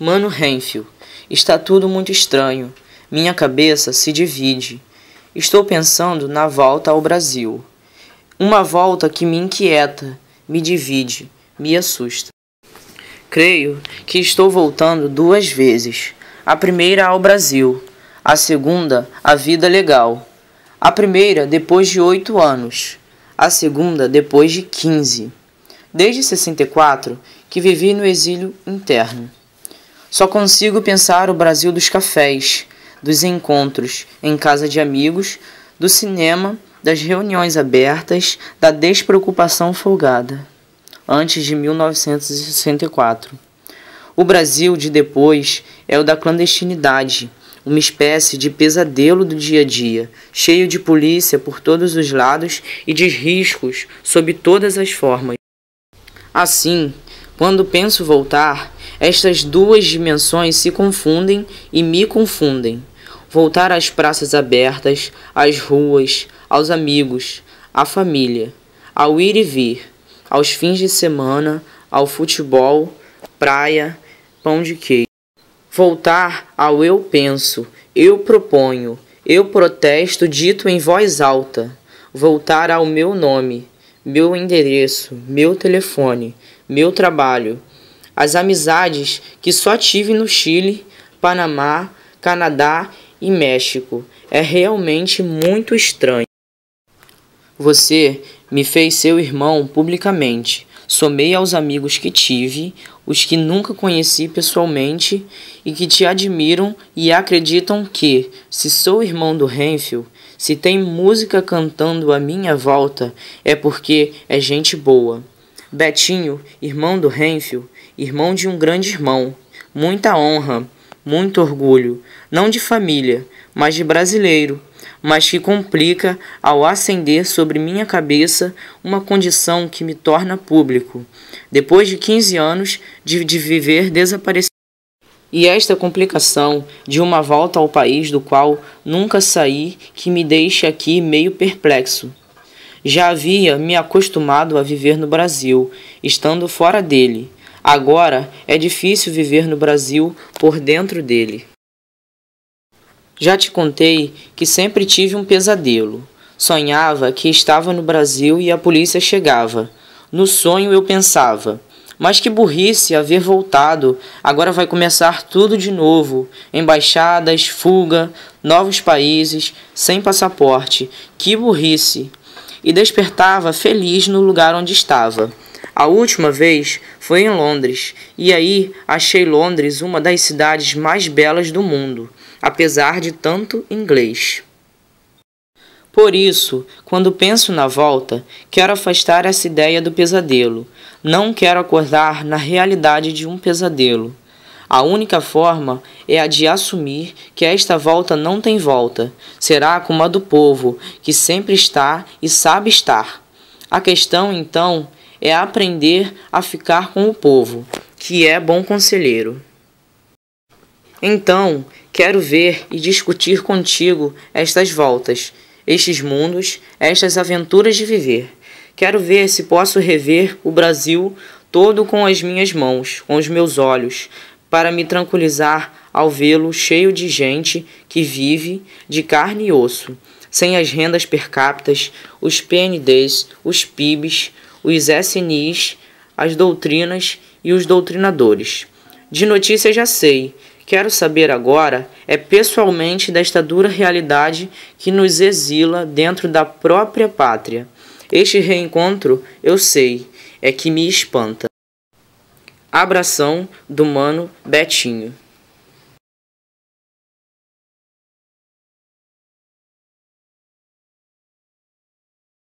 Mano Renfield, está tudo muito estranho. Minha cabeça se divide. Estou pensando na volta ao Brasil. Uma volta que me inquieta, me divide, me assusta. Creio que estou voltando duas vezes. A primeira ao Brasil, a segunda à vida legal. A primeira depois de oito anos, a segunda depois de quinze. Desde 64 que vivi no exílio interno. Só consigo pensar o Brasil dos cafés, dos encontros em casa de amigos, do cinema, das reuniões abertas, da despreocupação folgada. Antes de 1964. O Brasil de depois é o da clandestinidade, uma espécie de pesadelo do dia a dia, cheio de polícia por todos os lados e de riscos sob todas as formas. Assim, quando penso voltar, estas duas dimensões se confundem e me confundem. Voltar às praças abertas, às ruas, aos amigos, à família, ao ir e vir, aos fins de semana, ao futebol, praia, pão de queijo. Voltar ao eu penso, eu proponho, eu protesto dito em voz alta. Voltar ao meu nome, meu endereço, meu telefone, meu trabalho as amizades que só tive no Chile, Panamá, Canadá e México. É realmente muito estranho. Você me fez seu irmão publicamente. Somei aos amigos que tive, os que nunca conheci pessoalmente e que te admiram e acreditam que, se sou irmão do Renfield, se tem música cantando à minha volta, é porque é gente boa. Betinho, irmão do Renfield, irmão de um grande irmão, muita honra, muito orgulho, não de família, mas de brasileiro, mas que complica ao ascender sobre minha cabeça uma condição que me torna público, depois de 15 anos de, de viver desaparecido. E esta complicação de uma volta ao país do qual nunca saí que me deixa aqui meio perplexo. Já havia me acostumado a viver no Brasil, estando fora dele Agora é difícil viver no Brasil por dentro dele. Já te contei que sempre tive um pesadelo. Sonhava que estava no Brasil e a polícia chegava. No sonho eu pensava: mas que burrice haver voltado. Agora vai começar tudo de novo: embaixadas, fuga, novos países, sem passaporte. Que burrice! E despertava feliz no lugar onde estava. A última vez foi em Londres, e aí achei Londres uma das cidades mais belas do mundo, apesar de tanto inglês. Por isso, quando penso na volta, quero afastar essa ideia do pesadelo. Não quero acordar na realidade de um pesadelo. A única forma é a de assumir que esta volta não tem volta. Será como a do povo, que sempre está e sabe estar. A questão, então, é aprender a ficar com o povo, que é bom conselheiro. Então, quero ver e discutir contigo estas voltas, estes mundos, estas aventuras de viver. Quero ver se posso rever o Brasil todo com as minhas mãos, com os meus olhos, para me tranquilizar ao vê-lo cheio de gente que vive de carne e osso, sem as rendas per capita, os PNDs, os PIBs, os SNIs, as doutrinas e os doutrinadores. De notícia já sei, quero saber agora é pessoalmente desta dura realidade que nos exila dentro da própria pátria. Este reencontro, eu sei, é que me espanta. Abração do mano Betinho.